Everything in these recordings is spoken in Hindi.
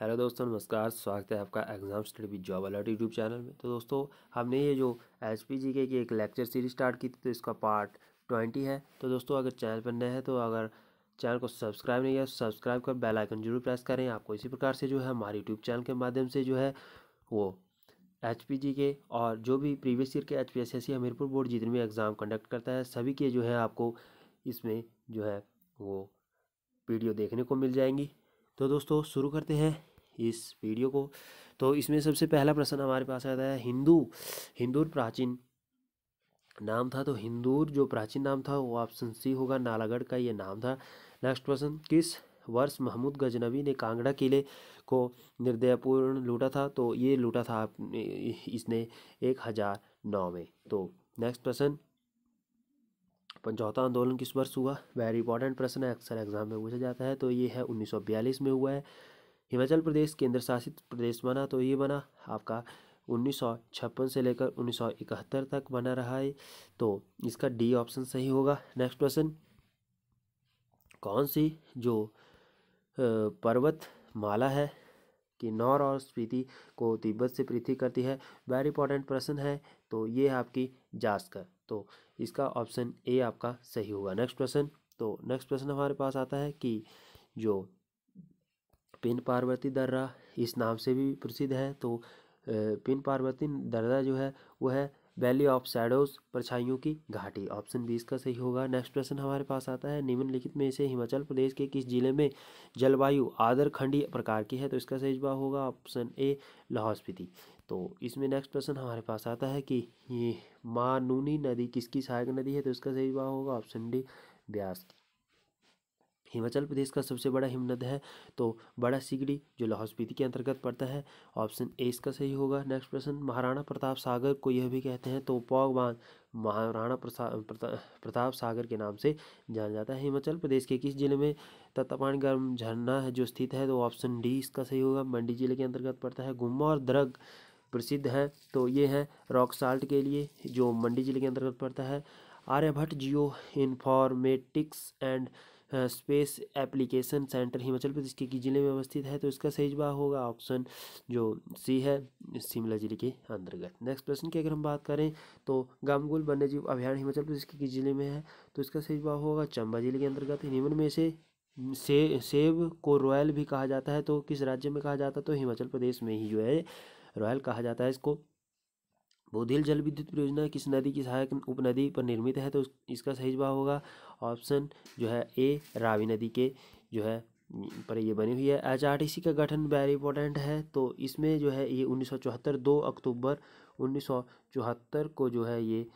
हेलो दोस्तों नमस्कार स्वागत है आपका exam study with job alert YouTube channel में तो दोस्तों हमने ये जो एच पी जी के की एक लेक्चर सीरीज स्टार्ट की थी तो इसका पार्ट ट्वेंटी है तो दोस्तों अगर चैनल पर नए हैं तो अगर चैनल को सब्सक्राइब नहीं किया तो सब्सक्राइब कर बेल आइकन जरूर प्रेस करें आपको इसी प्रकार से जो है हमारे यूट्यूब चैनल के माध्यम से जो है वो एच पी जी के और जो भी प्रीवियस ईयर के H P S S C Hamirpur board जितने भी एग्ज़ाम कंडक्ट करता है सभी के जो है आपको इसमें जो है वो वीडियो देखने को मिल जाएंगी तो दोस्तों शुरू करते हैं इस वीडियो को तो इसमें सबसे पहला प्रश्न हमारे पास आता है हिंदू हिंदू प्राचीन नाम था तो हिंदू जो प्राचीन नाम था वो ऑप्शन सी होगा नालागढ़ का ये नाम था नेक्स्ट प्रश्न किस वर्ष महमूद गजनवी ने कांगड़ा किले को निर्दयपूर्ण लूटा था तो ये लूटा था इसने एक हज़ार नौ में तो नेक्स्ट प्रश्न पंचौथा आंदोलन किस वर्ष हुआ वेरी इंपॉर्टेंट प्रश्न है अक्सर एग्जाम में पूछा जाता है तो ये है उन्नीस में हुआ है हिमाचल प्रदेश केंद्र शासित प्रदेश बना तो ये बना आपका छप्पन से लेकर इकहत्तर तक बना रहा है तो इसका डी ऑप्शन सही होगा नेक्स्ट क्वेश्चन कौन सी जो पर्वत माला है कि नौर और स्पीति को तिब्बत से पृथ्वी करती है वेरी इंपॉर्टेंट प्रश्न है तो ये है आपकी जास्कर तो इसका ऑप्शन ए आपका सही होगा नेक्स्ट क्वेश्चन तो नेक्स्ट क्वेश्चन हमारे पास आता है कि जो पिन पार्वती दर्रा इस नाम से भी प्रसिद्ध है तो पिन पार्वती दर्रा जो है वह वैली ऑफ शैडोज परछाइयों की घाटी ऑप्शन बी इसका सही होगा नेक्स्ट क्वेश्चन हमारे पास आता है निम्नलिखित में से हिमाचल प्रदेश के किस जिले में जलवायु आदर खंडी प्रकार की है तो इसका सही जवाब होगा ऑप्शन ए लाहौल स्पीति तो इसमें नेक्स्ट क्वेश्चन हमारे पास आता है कि ये मानूनी नदी किसकी सहायक नदी है तो इसका सही जवाब होगा ऑप्शन डी ब्यास की हिमाचल प्रदेश का सबसे बड़ा हिमनद है तो बड़ा सिगड़ी जो लाहौल स्पीति के अंतर्गत पड़ता है ऑप्शन ए इसका सही होगा नेक्स्ट प्रश्न महाराणा प्रताप सागर को यह भी कहते हैं तो बांध महाराणा प्रसा प्रताप सागर के नाम से जाना जाता है हिमाचल प्रदेश के किस जिले में तत्तापानी गर्म झरना है जो स्थित है तो ऑप्शन डी इसका सही होगा मंडी जिले के अंतर्गत पड़ता है गुम्मा और द्रग प्रसिद्ध हैं तो ये हैं रॉक साल्ट के लिए जो मंडी जिले के अंतर्गत पड़ता है Aryabhatta geo informatics and space application centre Himachal Pradesh के किस जिले में अवस्थित है तो इसका सही जवाब होगा ऑप्शन जो सी है शिमला जिले के अंतर्गत नेक्स्ट प्रश्न की अगर हम बात करें तो गामगुल वन्यजीव अभियान हिमाचल प्रदेश के किस जिले में है तो इसका सही जवाब होगा चंबा जिले के अंतर्गत निम्न में से से सेब को रॉयल भी कहा जाता है तो किस राज्य में कहा जाता है तो हिमाचल प्रदेश में ही जो है रॉयल कहा जाता है इसको बोधेल जल विद्युत परियोजना किस नदी की सहायक उपनदी पर निर्मित है तो इसका सही जवाब होगा ऑप्शन जो है ए रावी नदी के जो है पर ये बनी हुई है एच आर टी सी का गठन वेरी इंपॉर्टेंट है तो इसमें जो है ये उन्नीस सौ चौहत्तर दो अक्टूबर उन्नीस सौ चौहत्तर को जो है ये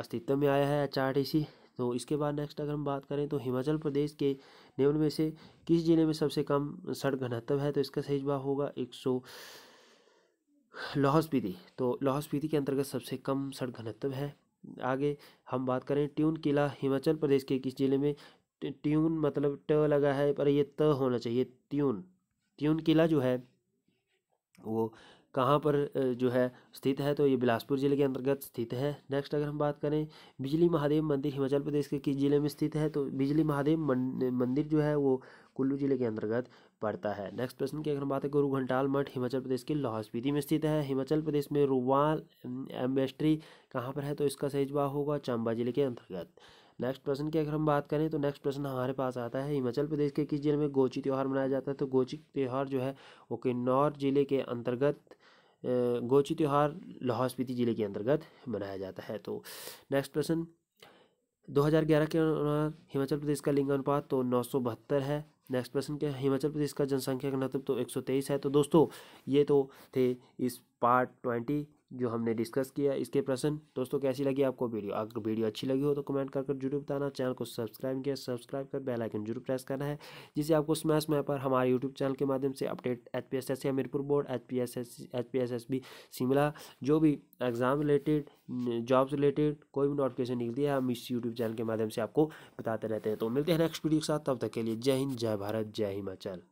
अस्तित्व में आया है एच आर टी सी तो इसके बाद नेक्स्ट अगर हम बात करें तो हिमाचल प्रदेश के निम्न में से किस जिले में सबसे कम सड़क घनत्व है तो इसका सही जवाब होगा एक सौ लाहौल स्पीति तो लाहौल स्पीति के अंतर्गत सबसे कम सड़क घनत्व है आगे हम बात करें ट्यून किला हिमाचल प्रदेश के किस जिले में ट्यून मतलब ट लगा है पर ये त होना चाहिए ट्यून ट्यून किला जो है वो कहाँ पर जो है स्थित है तो ये बिलासपुर ज़िले के अंतर्गत स्थित है नेक्स्ट अगर हम बात करें बिजली महादेव मंदिर हिमाचल प्रदेश के किस ज़िले में स्थित है तो बिजली महादेव मंदिर जो है वो कुल्लू ज़िले के अंतर्गत पड़ता है नेक्स्ट प्रश्न की अगर हम बात करें गुरु घंटाल मठ हिमाचल प्रदेश के लाहौल स्पीति में स्थित है हिमाचल प्रदेश में रुवाल एम्बेस्ट्री कहाँ पर है तो इसका सही जवाब होगा चंबा ज़िले के अंतर्गत नेक्स्ट प्रश्न की अगर हम बात करें तो नेक्स्ट प्रश्न हमारे पास आता है हिमाचल प्रदेश के किस जिले में गोची त्यौहार मनाया जाता है तो गोची त्यौहार जो है वो किन्नौर जिले के अंतर्गत गोची त्यौहार लाहौल स्पीति ज़िले के अंतर्गत मनाया जाता है तो नेक्स्ट प्रश्न 2011 के अनुसार हिमाचल प्रदेश का लिंग अनुपात तो नौ है नेक्स्ट प्रश्न क्या है हिमाचल प्रदेश का जनसंख्या का घनत्व तो 123 है तो दोस्तों ये तो थे इस पार्ट ट्वेंटी जो हमने डिस्कस किया इसके प्रश्न दोस्तों कैसी लगी आपको वीडियो अगर वीडियो अच्छी लगी हो तो कमेंट करके जरूर बताना चैनल को सब्सक्राइब किया सब्सक्राइब कर बेल आइकन जरूर प्रेस करना है जिससे आपको स्मैश में पर हमारे यूट्यूब चैनल के माध्यम से update H P S S C Hamirpur board H P S S H P S S B Shimla जो भी एग्ज़ाम रिलेटेड जॉब्स रिलेटेड कोई भी नोटिफिकेशन निकलती है हम इस यूट्यूब चैनल के माध्यम से आपको बताते रहते हैं तो मिलते हैं नेक्स्ट वीडियो के साथ तब तक के लिए जय हिंद जय भारत जय हिमाचल